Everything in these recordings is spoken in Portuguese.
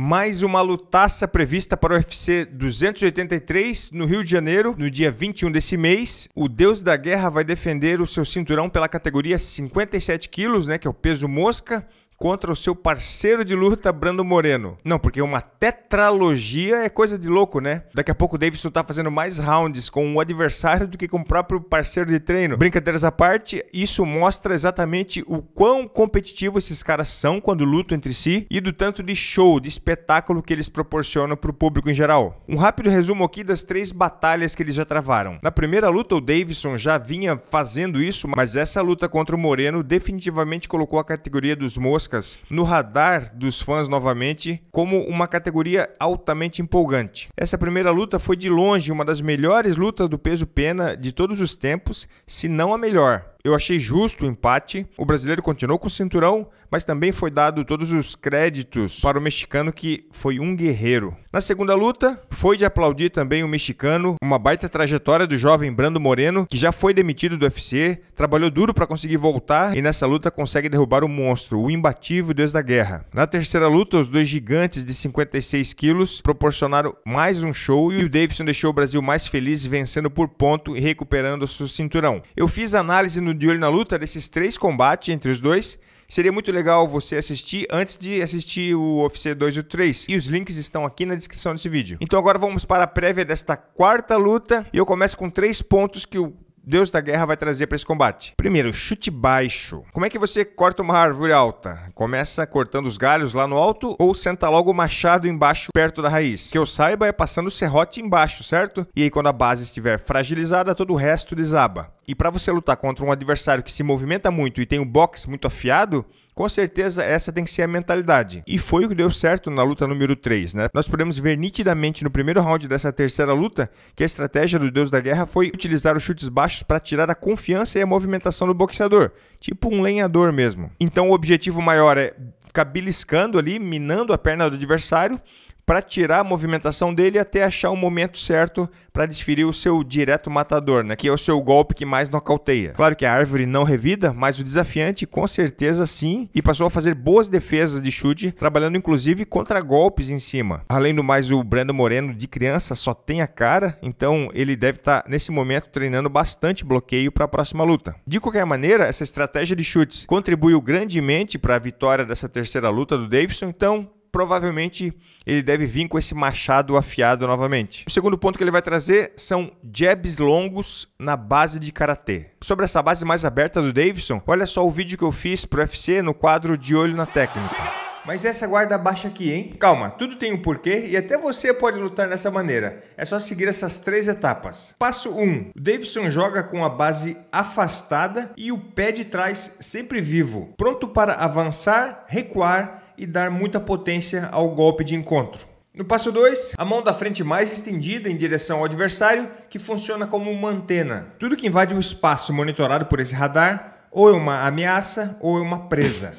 Mais uma lutaça prevista para o UFC 283 no Rio de Janeiro, no dia 21 desse mês. O Deus da Guerra vai defender o seu cinturão pela categoria 57 quilos, né, que é o peso mosca, contra o seu parceiro de luta, Brando Moreno. Não, porque uma tetralogia é coisa de louco, né? Daqui a pouco o Davidson tá fazendo mais rounds com o adversário do que com o próprio parceiro de treino. Brincadeiras à parte, isso mostra exatamente o quão competitivo esses caras são quando lutam entre si e do tanto de show, de espetáculo que eles proporcionam pro público em geral. Um rápido resumo aqui das três batalhas que eles já travaram. Na primeira luta, o Davidson já vinha fazendo isso, mas essa luta contra o Moreno definitivamente colocou a categoria dos moscas no radar dos fãs novamente como uma categoria altamente empolgante. Essa primeira luta foi de longe uma das melhores lutas do peso pena de todos os tempos, se não a melhor. Eu achei justo o empate. O brasileiro continuou com o cinturão, mas também foi dado todos os créditos para o mexicano que foi um guerreiro. Na segunda luta, foi de aplaudir também o mexicano, uma baita trajetória do jovem Brando Moreno, que já foi demitido do UFC, trabalhou duro para conseguir voltar e nessa luta consegue derrubar o monstro, o imbatível deus da guerra. Na terceira luta, os dois gigantes de 56 quilos proporcionaram mais um show e o Davidson deixou o Brasil mais feliz, vencendo por ponto e recuperando seu cinturão. Eu fiz análise no no De Olho na Luta, desses três combates entre os dois, Seria muito legal você assistir antes de assistir o UFC 2 e o 3. E os links estão aqui na descrição desse vídeo. Então agora vamos para a prévia desta quarta luta. E eu começo com três pontos que o deus da guerra vai trazer para esse combate. Primeiro, chute baixo. Como é que você corta uma árvore alta? Começa cortando os galhos lá no alto ou senta logo o machado embaixo, perto da raiz? Que eu saiba é passando o serrote embaixo, certo? E aí, quando a base estiver fragilizada, todo o resto desaba. E para você lutar contra um adversário que se movimenta muito e tem o box muito afiado, com certeza essa tem que ser a mentalidade. E foi o que deu certo na luta número 3, né? Nós podemos ver nitidamente no primeiro round dessa terceira luta que a estratégia do Deus da Guerra foi utilizar os chutes baixos para tirar a confiança e a movimentação do boxeador, tipo um lenhador mesmo. Então o objetivo maior é ficar beliscando ali, minando a perna do adversário para tirar a movimentação dele até achar o momento certo para desferir o seu direto matador, né? que é o seu golpe que mais nocauteia. Claro que a árvore não revida, mas o desafiante com certeza sim, e passou a fazer boas defesas de chute, trabalhando inclusive contra golpes em cima. Além do mais, o Brando Moreno de criança só tem a cara, então ele deve estar tá, nesse momento treinando bastante bloqueio para a próxima luta. De qualquer maneira, essa estratégia de chutes contribuiu grandemente para a vitória dessa terceira luta do Davidson, então provavelmente ele deve vir com esse machado afiado novamente. O segundo ponto que ele vai trazer são jabs longos na base de karatê. Sobre essa base mais aberta do Davidson, olha só o vídeo que eu fiz pro UFC no quadro de olho na técnica. Mas essa guarda baixa aqui, hein? Calma, tudo tem um porquê e até você pode lutar dessa maneira. É só seguir essas três etapas. Passo 1. Um, o Davidson joga com a base afastada e o pé de trás sempre vivo, pronto para avançar, recuar e dar muita potência ao golpe de encontro. No passo 2, a mão da frente mais estendida em direção ao adversário, que funciona como uma antena. Tudo que invade o espaço monitorado por esse radar ou é uma ameaça ou é uma presa.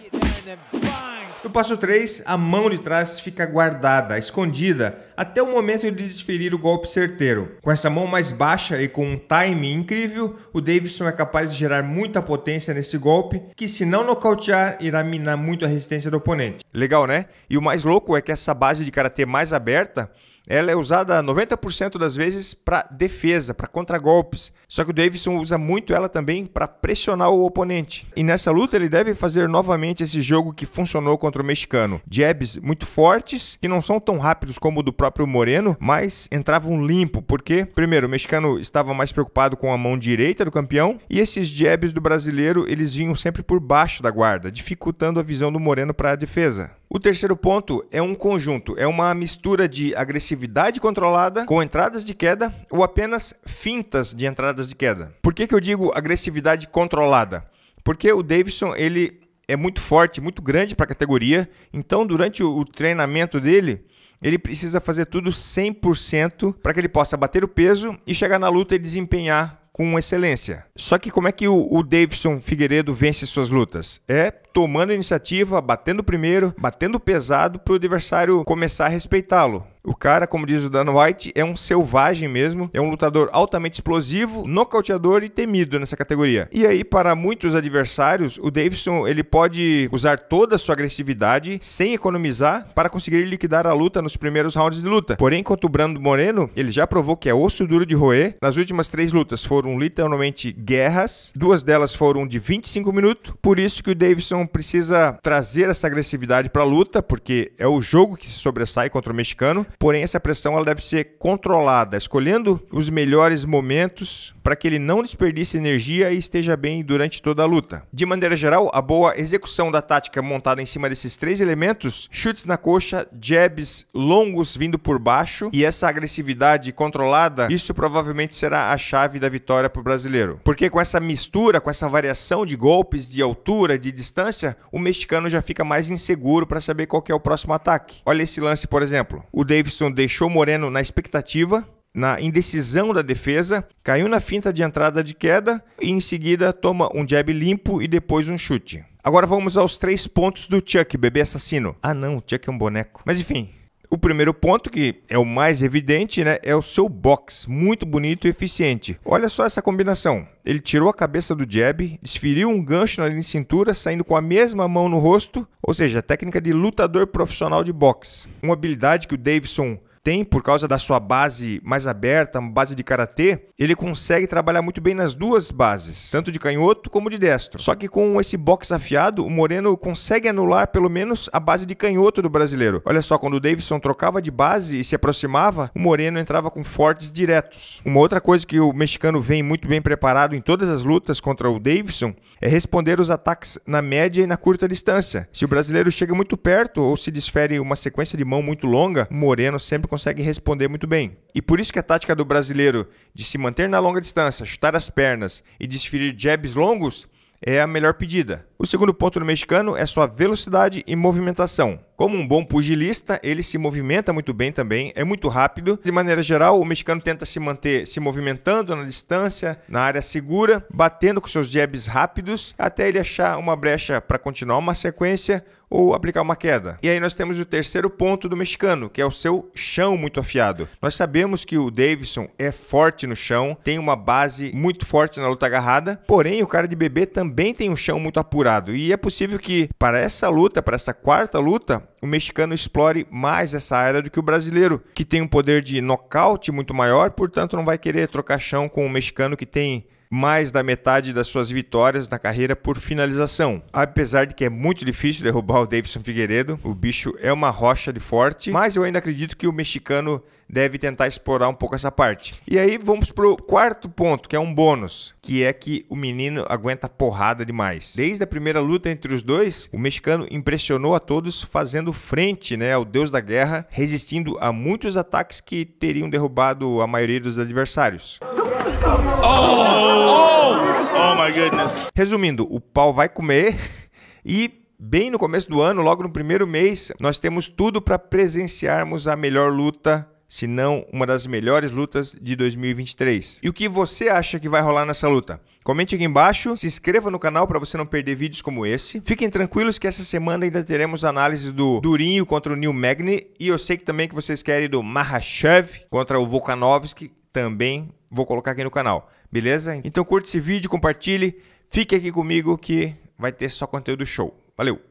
No passo 3, a mão de trás fica guardada, escondida, até o momento de desferir o golpe certeiro. Com essa mão mais baixa e com um timing incrível, o Davidson é capaz de gerar muita potência nesse golpe, que se não nocautear, irá minar muito a resistência do oponente. Legal, né? E o mais louco é que essa base de karatê mais aberta ela é usada 90% das vezes para defesa, para contragolpes. Só que o Davidson usa muito ela também para pressionar o oponente. E nessa luta ele deve fazer novamente esse jogo que funcionou contra o mexicano. Jabs muito fortes, que não são tão rápidos como o do próprio Moreno, mas entravam limpo, porque primeiro, o mexicano estava mais preocupado com a mão direita do campeão, e esses jabs do brasileiro, eles vinham sempre por baixo da guarda, dificultando a visão do Moreno para a defesa. O terceiro ponto é um conjunto, é uma mistura de agressividade atividade controlada, com entradas de queda ou apenas fintas de entradas de queda. Por que, que eu digo agressividade controlada? Porque o Davidson ele é muito forte, muito grande para a categoria, então durante o, treinamento dele, ele precisa fazer tudo 100% para que ele possa bater o peso e chegar na luta e desempenhar com excelência. Só que como é que o, o Davidson Figueiredo vence suas lutas? É tomando iniciativa, batendo primeiro, batendo pesado para o adversário começar a respeitá-lo. O cara, como diz o Dan White, é um selvagem mesmo, é um lutador altamente explosivo, nocauteador e temido nessa categoria. E aí, para muitos adversários, o Davidson ele pode usar toda a sua agressividade sem economizar para conseguir liquidar a luta nos primeiros rounds de luta. Porém, quanto o Brando Moreno, ele já provou que é osso duro de roer. Nas últimas três lutas foram literalmente guerras, duas delas foram de 25 minutos. Por isso que o Davidson precisa trazer essa agressividade para a luta, porque é o jogo que se sobressai contra o mexicano porém essa pressão ela deve ser controlada, escolhendo os melhores momentos para que ele não desperdice energia e esteja bem durante toda a luta. De maneira geral, a boa execução da tática montada em cima desses três elementos, chutes na coxa, jabs longos vindo por baixo e essa agressividade controlada, isso provavelmente será a chave da vitória para o brasileiro. Porque com essa mistura, com essa variação de golpes, de altura, de distância, o mexicano já fica mais inseguro para saber qual é o próximo ataque. Olha esse lance, por exemplo. O David Davidson deixou Moreno na expectativa, na indecisão da defesa, caiu na finta de entrada de queda e em seguida toma um jab limpo e depois um chute. Agora vamos aos três pontos do Chuck, bebê assassino. Ah não, Chuck é um boneco. Mas enfim, o primeiro ponto, que é o mais evidente, né, é o seu box, muito bonito e eficiente. Olha só essa combinação. Ele tirou a cabeça do jab, desferiu um gancho na linha de cintura, saindo com a mesma mão no rosto, ou seja, técnica de lutador profissional de boxe. Uma habilidade que o Davidson tem por causa da sua base mais aberta, base de karatê, ele consegue trabalhar muito bem nas duas bases, tanto de canhoto como de destro. Só que com esse box afiado, o Moreno consegue anular pelo menos a base de canhoto do brasileiro. Olha só, quando o Davidson trocava de base e se aproximava, o Moreno entrava com fortes diretos. Uma outra coisa que o mexicano vem muito bem preparado em todas as lutas contra o Davidson é responder os ataques na média e na curta distância. Se o brasileiro chega muito perto ou se desfere uma sequência de mão muito longa, o Moreno sempre consegue consegue responder muito bem. E por isso que a tática do brasileiro de se manter na longa distância, chutar as pernas e desferir jabs longos é a melhor pedida. O segundo ponto do mexicano é sua velocidade e movimentação. Como um bom pugilista, ele se movimenta muito bem também, é muito rápido. De maneira geral, o mexicano tenta se manter se movimentando na distância, na área segura, batendo com seus jabs rápidos, até ele achar uma brecha para continuar uma sequência ou aplicar uma queda. E aí nós temos o terceiro ponto do mexicano, que é o seu chão muito afiado. Nós sabemos que o Davidson é forte no chão, tem uma base muito forte na luta agarrada, porém o cara de bebê também tem um chão muito apurado. E é possível que para essa luta, para essa quarta luta, o mexicano explore mais essa área do que o brasileiro, que tem um poder de nocaute muito maior, portanto não vai querer trocar chão com o mexicano que tem mais da metade das suas vitórias na carreira por finalização. Apesar de que é muito difícil derrubar o Davidson Figueiredo, o bicho é uma rocha de forte, mas eu ainda acredito que o mexicano deve tentar explorar um pouco essa parte. E aí vamos pro quarto ponto, que é um bônus, que é que o menino aguenta porrada demais. Desde a primeira luta entre os dois, o mexicano impressionou a todos fazendo frente, né, ao deus da guerra, resistindo a muitos ataques que teriam derrubado a maioria dos adversários. Oh! oh! Oh! my goodness. Resumindo, o pau vai comer e bem no começo do ano, logo no primeiro mês, nós temos tudo para presenciarmos a melhor luta se não uma das melhores lutas de 2023. E o que você acha que vai rolar nessa luta? Comente aqui embaixo, se inscreva no canal para você não perder vídeos como esse. Fiquem tranquilos que essa semana ainda teremos análise do Durinho contra o Neil Magny e eu sei que também que vocês querem do Mahashev contra o Volkanovski também vou colocar aqui no canal, beleza? Então curte esse vídeo, compartilhe, fique aqui comigo que vai ter só conteúdo show. Valeu!